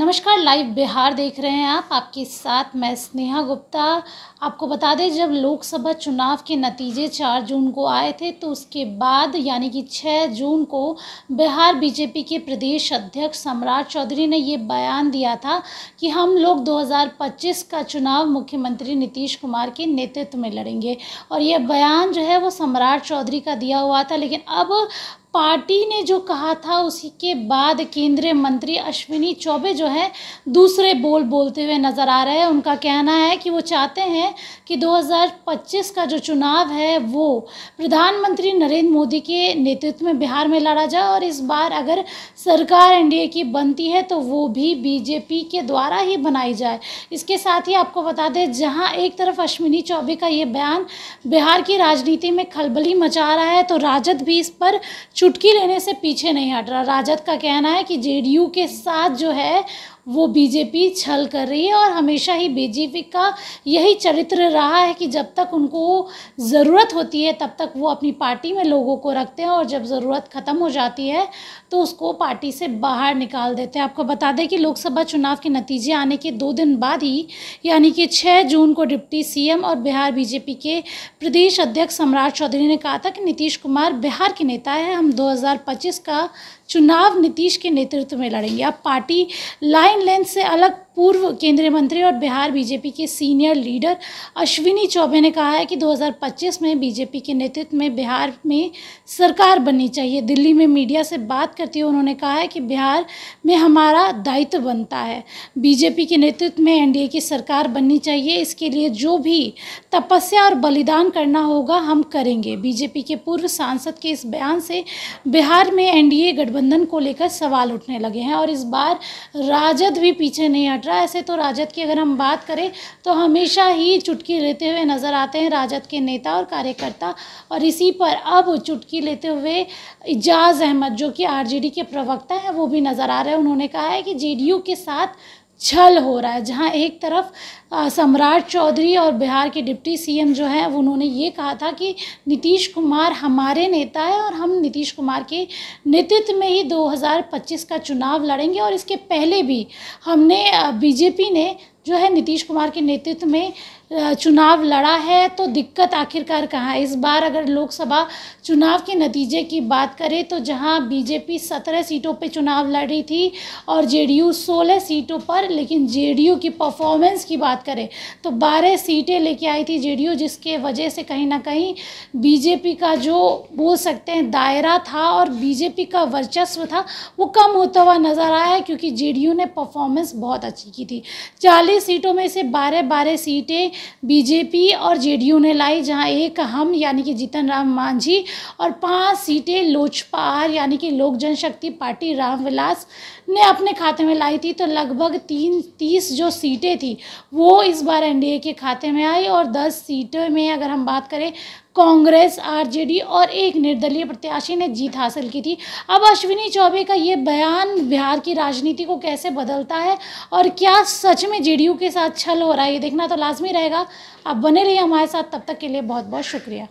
नमस्कार लाइव बिहार देख रहे हैं आप आपके साथ मैं स्नेहा गुप्ता आपको बता दें जब लोकसभा चुनाव के नतीजे चार जून को आए थे तो उसके बाद यानी कि छः जून को बिहार बीजेपी के प्रदेश अध्यक्ष सम्राट चौधरी ने ये बयान दिया था कि हम लोग 2025 का चुनाव मुख्यमंत्री नीतीश कुमार के नेतृत्व में लड़ेंगे और यह बयान जो है वो सम्राट चौधरी का दिया हुआ था लेकिन अब पार्टी ने जो कहा था उसी के बाद केंद्रीय मंत्री अश्विनी चौबे जो है दूसरे बोल बोलते हुए नज़र आ रहे हैं उनका कहना है कि वो चाहते हैं कि 2025 का जो चुनाव है वो प्रधानमंत्री नरेंद्र मोदी के नेतृत्व में बिहार में लड़ा जाए और इस बार अगर सरकार एनडीए की बनती है तो वो भी बीजेपी के द्वारा ही बनाई जाए इसके साथ ही आपको बता दें जहाँ एक तरफ अश्विनी चौबे का ये बयान बिहार की राजनीति में खलबली मचा रहा है तो राजद भी इस पर चुटकी लेने से पीछे नहीं हट रहा राजद का कहना है कि जेडीयू के साथ जो है वो बीजेपी छल कर रही है और हमेशा ही बीजेपी का यही चरित्र रहा है कि जब तक उनको ज़रूरत होती है तब तक वो अपनी पार्टी में लोगों को रखते हैं और जब ज़रूरत ख़त्म हो जाती है तो उसको पार्टी से बाहर निकाल देते हैं आपको बता दें कि लोकसभा चुनाव के नतीजे आने के दो दिन बाद ही यानी कि छः जून को डिप्टी सी और बिहार बीजेपी के प्रदेश अध्यक्ष सम्राट चौधरी ने कहा था कि नीतीश कुमार बिहार के नेता है हम दो का चुनाव नीतीश के नेतृत्व में लड़ेंगे अब पार्टी लाइन ऑनलाइन लेंस से अलग पूर्व केंद्रीय मंत्री और बिहार बीजेपी के सीनियर लीडर अश्विनी चौबे ने कहा है कि 2025 में बीजेपी के नेतृत्व में बिहार में सरकार बननी चाहिए दिल्ली में मीडिया से बात करते हुए उन्होंने कहा है कि बिहार में हमारा दायित्व बनता है बीजेपी के नेतृत्व में एनडीए की सरकार बननी चाहिए इसके लिए जो भी तपस्या और बलिदान करना होगा हम करेंगे बीजेपी के पूर्व सांसद के इस बयान से बिहार में एन गठबंधन को लेकर सवाल उठने लगे हैं और इस बार राजद भी पीछे नहीं हट रहा है ऐसे तो राजद की अगर हम बात करें तो हमेशा ही चुटकी लेते हुए नज़र आते हैं राजद के नेता और कार्यकर्ता और इसी पर अब चुटकी लेते हुए इजाज़ अहमद जो कि आरजेडी के प्रवक्ता हैं वो भी नज़र आ रहे हैं उन्होंने कहा है कि जेडीयू के साथ छल हो रहा है जहां एक तरफ सम्राट चौधरी और बिहार के डिप्टी सीएम जो हैं उन्होंने ये कहा था कि नीतीश कुमार हमारे नेता है और हम नीतीश कुमार के नेतृत्व में ही 2025 का चुनाव लड़ेंगे और इसके पहले भी हमने बीजेपी ने जो है नीतीश कुमार के नेतृत्व में चुनाव लड़ा है तो दिक्कत आखिरकार कहाँ इस बार अगर लोकसभा चुनाव के नतीजे की बात करें तो जहाँ बीजेपी सत्रह सीटों पे चुनाव लड़ रही थी और जेडीयू सोलह सीटों पर लेकिन जेडीयू की परफॉर्मेंस की बात करें तो बारह सीटें लेके आई थी जेडीयू जिसके वजह से कहीं ना कहीं बीजेपी का जो बोल सकते हैं दायरा था और बीजेपी का वर्चस्व था वो कम होता हुआ नज़र आया है क्योंकि जेडीयू ने परफॉर्मेंस बहुत अच्छी की थी चालीस सीटों में से बारह बारह सीटें बीजेपी और जेडीयू ने लाई जहां एक हम यानी कि जीतन राम मांझी और पांच सीटें लोजपा यानी कि लोक जनशक्ति पार्टी रामविलास ने अपने खाते में लाई थी तो लगभग तीन तीस जो सीटें थी वो इस बार एनडीए के खाते में आई और दस सीटों में अगर हम बात करें कांग्रेस आरजेडी और एक निर्दलीय प्रत्याशी ने जीत हासिल की थी अब अश्विनी चौबे का ये बयान बिहार की राजनीति को कैसे बदलता है और क्या सच में जेडीयू के साथ छल हो रहा है ये देखना तो लाजमी रहेगा आप बने रहिए हमारे साथ तब तक के लिए बहुत बहुत शुक्रिया